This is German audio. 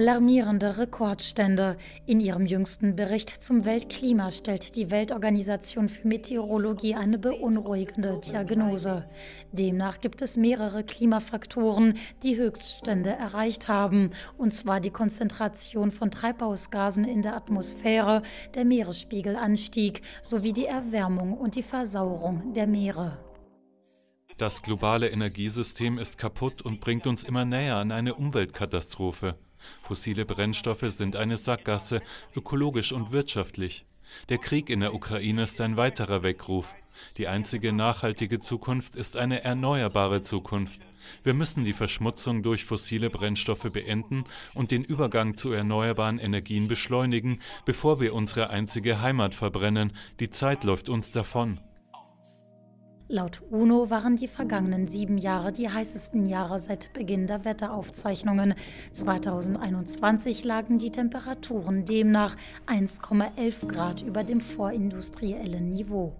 Alarmierende Rekordstände. In ihrem jüngsten Bericht zum Weltklima stellt die Weltorganisation für Meteorologie eine beunruhigende Diagnose. Demnach gibt es mehrere Klimafaktoren, die Höchststände erreicht haben, und zwar die Konzentration von Treibhausgasen in der Atmosphäre, der Meeresspiegelanstieg sowie die Erwärmung und die Versauerung der Meere. Das globale Energiesystem ist kaputt und bringt uns immer näher an eine Umweltkatastrophe. Fossile Brennstoffe sind eine Sackgasse, ökologisch und wirtschaftlich. Der Krieg in der Ukraine ist ein weiterer Weckruf. Die einzige nachhaltige Zukunft ist eine erneuerbare Zukunft. Wir müssen die Verschmutzung durch fossile Brennstoffe beenden und den Übergang zu erneuerbaren Energien beschleunigen, bevor wir unsere einzige Heimat verbrennen. Die Zeit läuft uns davon. Laut UNO waren die vergangenen sieben Jahre die heißesten Jahre seit Beginn der Wetteraufzeichnungen. 2021 lagen die Temperaturen demnach 1,11 Grad über dem vorindustriellen Niveau.